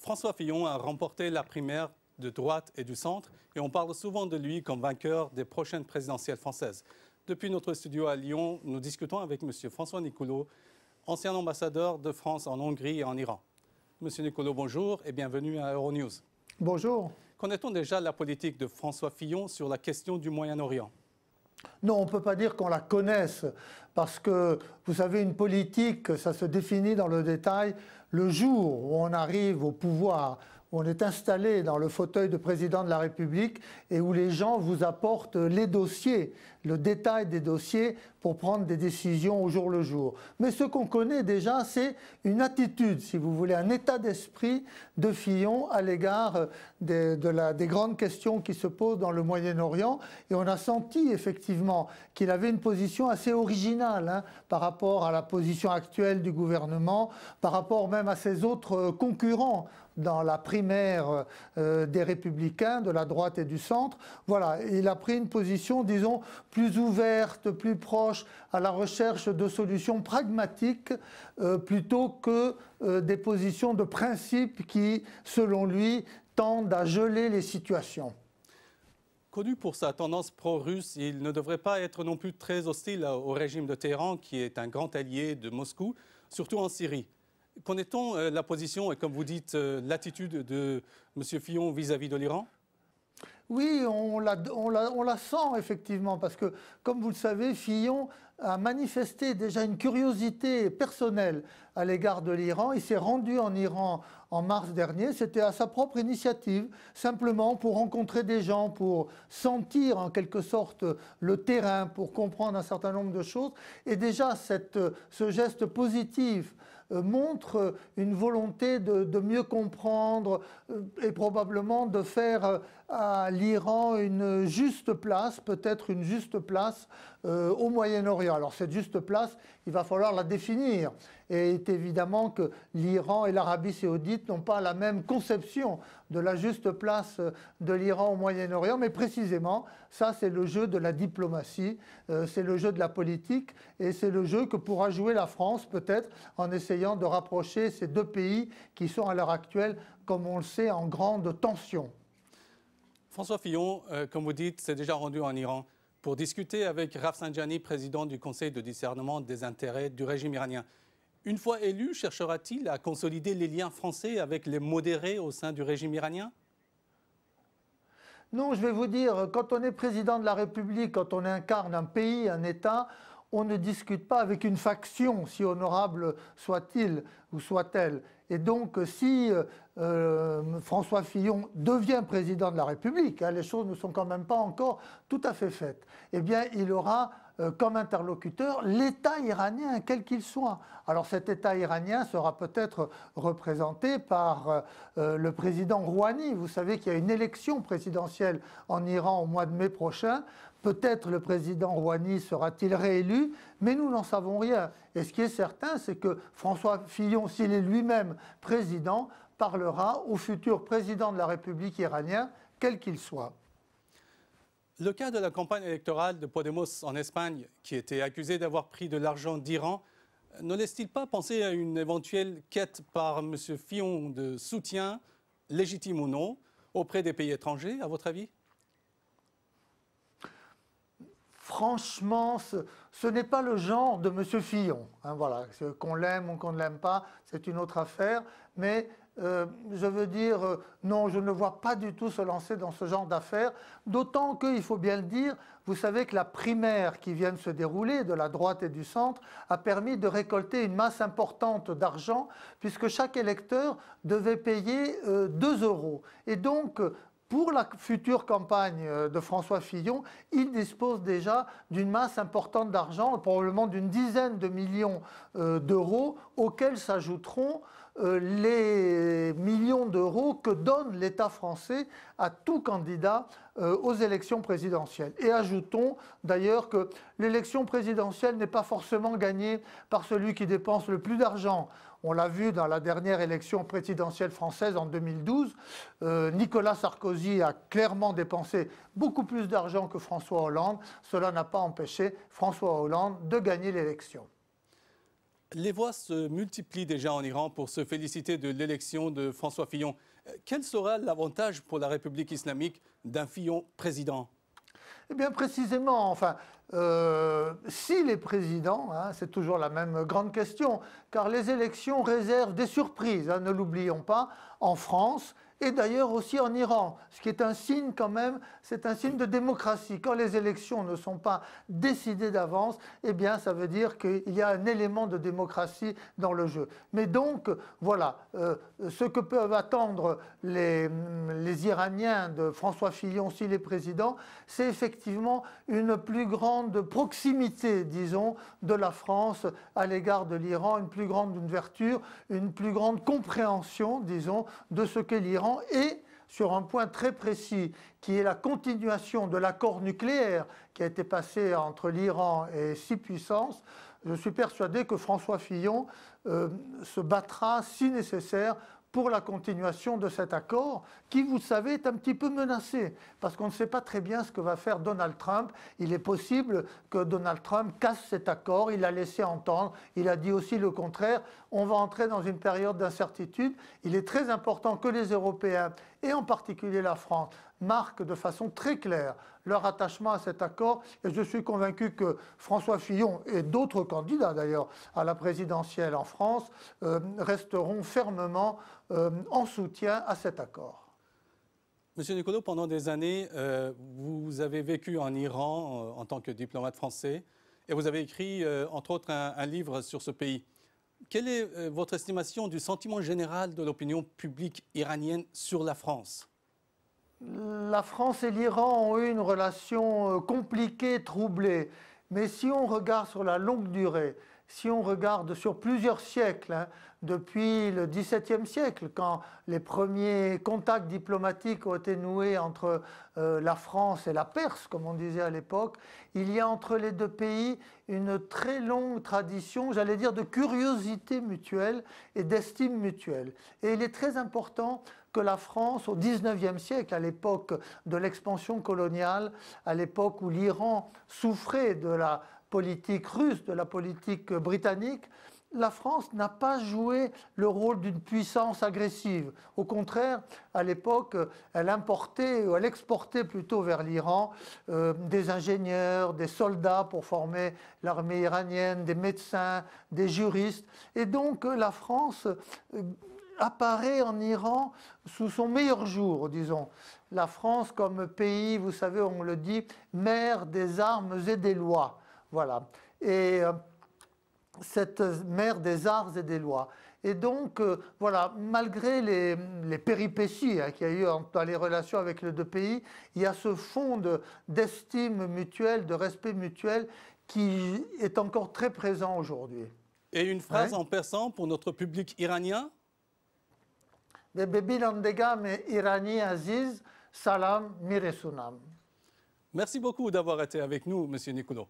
François Fillon a remporté la primaire de droite et du centre et on parle souvent de lui comme vainqueur des prochaines présidentielles françaises. Depuis notre studio à Lyon, nous discutons avec M. François Nicolot, ancien ambassadeur de France en Hongrie et en Iran. Monsieur Nicolot, bonjour et bienvenue à Euronews. Bonjour. Connaît-on déjà la politique de François Fillon sur la question du Moyen-Orient non, on ne peut pas dire qu'on la connaisse, parce que, vous avez une politique, ça se définit dans le détail le jour où on arrive au pouvoir où on est installé dans le fauteuil de président de la République et où les gens vous apportent les dossiers, le détail des dossiers pour prendre des décisions au jour le jour. Mais ce qu'on connaît déjà, c'est une attitude, si vous voulez, un état d'esprit de Fillon à l'égard des, de des grandes questions qui se posent dans le Moyen-Orient. Et on a senti effectivement qu'il avait une position assez originale hein, par rapport à la position actuelle du gouvernement, par rapport même à ses autres euh, concurrents dans la primaire euh, des républicains, de la droite et du centre. Voilà, il a pris une position, disons, plus ouverte, plus proche à la recherche de solutions pragmatiques euh, plutôt que euh, des positions de principe qui, selon lui, tendent à geler les situations. Connu pour sa tendance pro-russe, il ne devrait pas être non plus très hostile au régime de Téhéran, qui est un grand allié de Moscou, surtout en Syrie connaît-on euh, la position et, euh, comme vous dites, euh, l'attitude de M. Fillon vis-à-vis de l'Iran oui, on la, sent effectivement, parce que, comme vous le savez, Fillon a manifesté déjà une curiosité personnelle à l'égard de l'Iran. Il s'est rendu en Iran en mars dernier. C'était à sa propre initiative, simplement pour rencontrer des gens, pour sentir en quelque sorte le terrain, pour comprendre un certain nombre de choses. Et déjà, ce geste positif euh, montre euh, une volonté de, de mieux comprendre euh, et probablement de faire à l'Iran une juste place, peut-être une juste place euh, au Moyen-Orient. Alors cette juste place, il va falloir la définir. Et il est évidemment que l'Iran et l'Arabie saoudite n'ont pas la même conception de la juste place euh, de l'Iran au Moyen-Orient, mais précisément, ça c'est le jeu de la diplomatie, euh, c'est le jeu de la politique, et c'est le jeu que pourra jouer la France peut-être en essayant de rapprocher ces deux pays qui sont à l'heure actuelle, comme on le sait, en grande tension. François Fillon, euh, comme vous dites, s'est déjà rendu en Iran pour discuter avec Rafsanjani, président du Conseil de discernement des intérêts du régime iranien. Une fois élu, cherchera-t-il à consolider les liens français avec les modérés au sein du régime iranien Non, je vais vous dire, quand on est président de la République, quand on incarne un pays, un État, on ne discute pas avec une faction, si honorable soit-il ou soit-elle. Et donc, euh, si euh, euh, François Fillon devient président de la République, hein, les choses ne sont quand même pas encore tout à fait faites, eh bien, il aura comme interlocuteur l'État iranien, quel qu'il soit. Alors cet État iranien sera peut-être représenté par le président Rouhani. Vous savez qu'il y a une élection présidentielle en Iran au mois de mai prochain. Peut-être le président Rouhani sera-t-il réélu, mais nous n'en savons rien. Et ce qui est certain, c'est que François Fillon, s'il est lui-même président, parlera au futur président de la République iranien, quel qu'il soit. Le cas de la campagne électorale de Podemos en Espagne, qui était accusé d'avoir pris de l'argent d'Iran, ne laisse-t-il pas penser à une éventuelle quête par M. Fillon de soutien, légitime ou non, auprès des pays étrangers, à votre avis franchement, ce, n'est pas le genre de M. Fillon. Hein, voilà, qu'on l'aime ou qu'on ne l'aime pas, c'est une autre affaire. Mais euh, je veux dire, euh, non, je ne vois pas du tout se lancer dans ce genre d'affaires. D'autant qu'il faut bien le dire, vous savez que la primaire qui vient de se dérouler de la droite et du centre a permis de récolter une masse importante d'argent, puisque chaque électeur devait payer 2 euh, euros. Et donc, pour la future campagne euh, de François Fillon, il dispose déjà d'une masse importante d'argent, probablement d'une dizaine de millions euh, d'euros, auxquels s'ajouteront euh, les millions d'euros que donne l'État français à tout candidat aux élections présidentielles. Et ajoutons d'ailleurs que l'élection présidentielle n'est pas forcément gagnée par celui qui dépense le plus d'argent on l'a vu dans la dernière élection présidentielle française en 2012. Euh, Nicolas Sarkozy a clairement dépensé beaucoup plus d'argent que François Hollande. Cela n'a pas empêché François Hollande de gagner l'élection. Les voix se multiplient déjà en Iran pour se féliciter de l'élection de François Fillon. Euh, quel sera l'avantage pour la République islamique d'un Fillon président eh bien précisément, enfin, euh, si les présidents, hein, c'est toujours la même grande question, car les élections réservent des surprises, hein, ne l'oublions pas, en France, et d'ailleurs aussi en Iran, ce qui est un signe quand même, c'est un signe de démocratie. Quand les élections ne sont pas décidées d'avance, eh bien ça veut dire qu'il y a un élément de démocratie dans le jeu. Mais donc, voilà, euh, ce que peuvent attendre les, les Iraniens de François Fillon s'il les président, c'est effectivement une plus grande proximité, disons, de la France à l'égard de l'Iran, une plus grande ouverture, une plus grande compréhension, disons, de ce qu'est l'Iran et sur un point très précis qui est la continuation de l'accord nucléaire qui a été passé entre l'Iran et six puissances, je suis persuadé que François Fillon euh, se battra si nécessaire pour la continuation de cet accord qui, vous savez, est un petit peu menacé parce qu'on ne sait pas très bien ce que va faire Donald Trump. Il est possible que Donald Trump casse cet accord, il a laissé entendre, il a dit aussi le contraire. On va entrer dans une période d'incertitude. Il est très important que les Européens et en particulier la France, marquent de façon très claire leur attachement à cet accord. Et je suis convaincu que François Fillon et d'autres candidats d'ailleurs à la présidentielle en France euh, resteront fermement euh, en soutien à cet accord. Monsieur Nicolau, pendant des années, euh, vous avez vécu en Iran en tant que diplomate français et vous avez écrit, entre autres, un livre sur ce pays quelle est euh, votre estimation du sentiment général de l'opinion publique iranienne sur la France La France et l'Iran ont eu une relation euh, compliquée, troublée. Mais si on regarde sur la longue durée, si on regarde sur plusieurs siècles, hein, depuis le XVIIe siècle, quand les premiers contacts diplomatiques ont été noués entre euh, la France et la Perse, comme on disait à l'époque, il y a entre les deux pays une très longue tradition, j'allais dire, de curiosité mutuelle et d'estime mutuelle. Et il est très important que la France, au XIXe siècle, à l'époque de l'expansion coloniale, à l'époque où l'Iran souffrait de la politique russe, de la politique britannique, la France n'a pas joué le rôle d'une puissance agressive. Au contraire, à l'époque, elle importait, ou elle exportait plutôt vers l'Iran euh, des ingénieurs, des soldats pour former l'armée iranienne, des médecins, des juristes. Et donc la France euh, apparaît en Iran sous son meilleur jour, disons. La France comme pays, vous savez, on le dit, mère des armes et des lois. Voilà. Et euh, cette mère des arts et des lois. Et donc, euh, voilà, malgré les, péripéties qui hein, qu'il y a eu dans les relations avec les deux pays, il y a ce fond d'estime mutuelle, de respect mutuel qui est encore très présent aujourd'hui. Et une phrase en persan pour notre public iranien Irani Aziz, salam Merci beaucoup d'avoir été avec nous, Monsieur Nicolo.